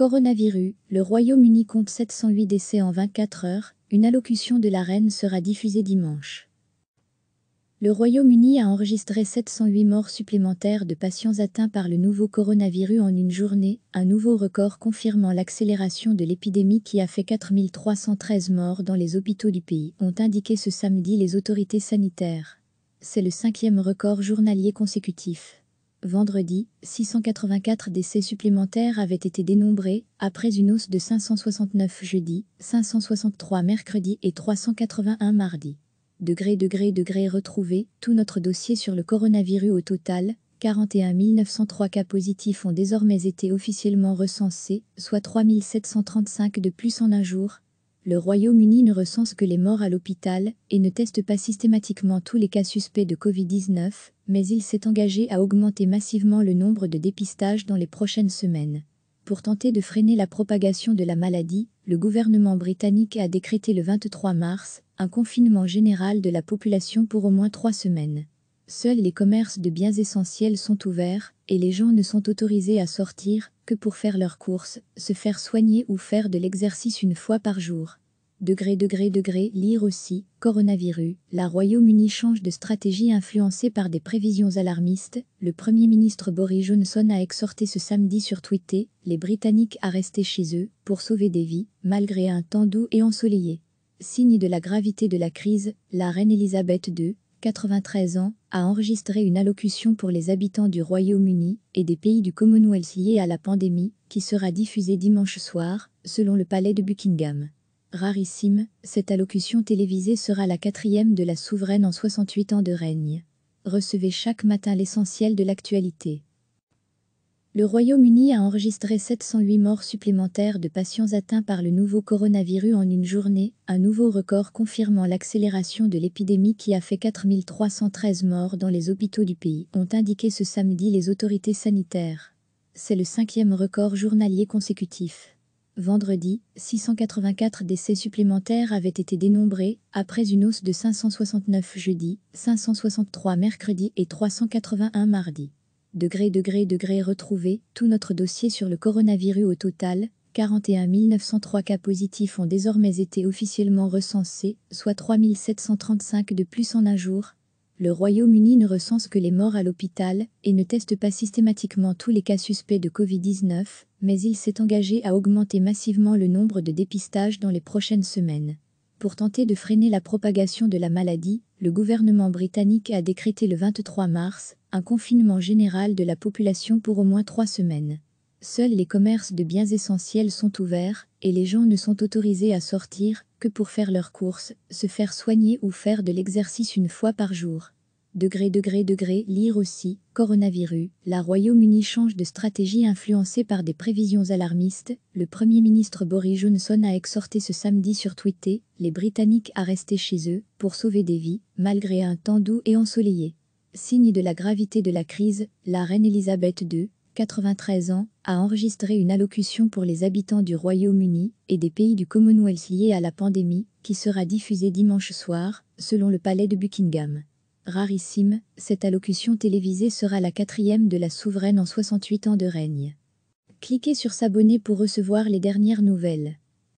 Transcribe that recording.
Coronavirus, le Royaume-Uni compte 708 décès en 24 heures, une allocution de la reine sera diffusée dimanche. Le Royaume-Uni a enregistré 708 morts supplémentaires de patients atteints par le nouveau coronavirus en une journée, un nouveau record confirmant l'accélération de l'épidémie qui a fait 4313 morts dans les hôpitaux du pays, ont indiqué ce samedi les autorités sanitaires. C'est le cinquième record journalier consécutif. Vendredi, 684 décès supplémentaires avaient été dénombrés, après une hausse de 569 jeudi, 563 mercredi et 381 mardi. Degré, degré, degré retrouvé, tout notre dossier sur le coronavirus au total, 41 903 cas positifs ont désormais été officiellement recensés, soit 3735 de plus en un jour, le Royaume-Uni ne recense que les morts à l'hôpital et ne teste pas systématiquement tous les cas suspects de Covid-19, mais il s'est engagé à augmenter massivement le nombre de dépistages dans les prochaines semaines. Pour tenter de freiner la propagation de la maladie, le gouvernement britannique a décrété le 23 mars un confinement général de la population pour au moins trois semaines. Seuls les commerces de biens essentiels sont ouverts et les gens ne sont autorisés à sortir que pour faire leurs courses, se faire soigner ou faire de l'exercice une fois par jour. Degré, degré, degré, lire aussi, coronavirus, la Royaume-Uni change de stratégie influencée par des prévisions alarmistes, le Premier ministre Boris Johnson a exhorté ce samedi sur Twitter les Britanniques à rester chez eux pour sauver des vies, malgré un temps doux et ensoleillé. Signe de la gravité de la crise, la reine Elisabeth II, 93 ans, a enregistré une allocution pour les habitants du Royaume-Uni et des pays du Commonwealth liés à la pandémie, qui sera diffusée dimanche soir, selon le palais de Buckingham. Rarissime, cette allocution télévisée sera la quatrième de la souveraine en 68 ans de règne. Recevez chaque matin l'essentiel de l'actualité. Le Royaume-Uni a enregistré 708 morts supplémentaires de patients atteints par le nouveau coronavirus en une journée, un nouveau record confirmant l'accélération de l'épidémie qui a fait 4313 morts dans les hôpitaux du pays, ont indiqué ce samedi les autorités sanitaires. C'est le cinquième record journalier consécutif. Vendredi, 684 décès supplémentaires avaient été dénombrés, après une hausse de 569 jeudi, 563 mercredi et 381 mardi degré, degré, degré, retrouvé, tout notre dossier sur le coronavirus au total, 41 903 cas positifs ont désormais été officiellement recensés, soit 3 735 de plus en un jour. Le Royaume-Uni ne recense que les morts à l'hôpital et ne teste pas systématiquement tous les cas suspects de Covid-19, mais il s'est engagé à augmenter massivement le nombre de dépistages dans les prochaines semaines. Pour tenter de freiner la propagation de la maladie, le gouvernement britannique a décrété le 23 mars un confinement général de la population pour au moins trois semaines. Seuls les commerces de biens essentiels sont ouverts et les gens ne sont autorisés à sortir que pour faire leurs courses, se faire soigner ou faire de l'exercice une fois par jour. Degré, degré, degré, lire aussi, coronavirus, la Royaume-Uni change de stratégie influencée par des prévisions alarmistes, le Premier ministre Boris Johnson a exhorté ce samedi sur Twitter les Britanniques à rester chez eux pour sauver des vies, malgré un temps doux et ensoleillé signe de la gravité de la crise, la reine Elisabeth II, 93 ans, a enregistré une allocution pour les habitants du Royaume-Uni et des pays du Commonwealth liés à la pandémie, qui sera diffusée dimanche soir, selon le palais de Buckingham. Rarissime, cette allocution télévisée sera la quatrième de la souveraine en 68 ans de règne. Cliquez sur s'abonner pour recevoir les dernières nouvelles.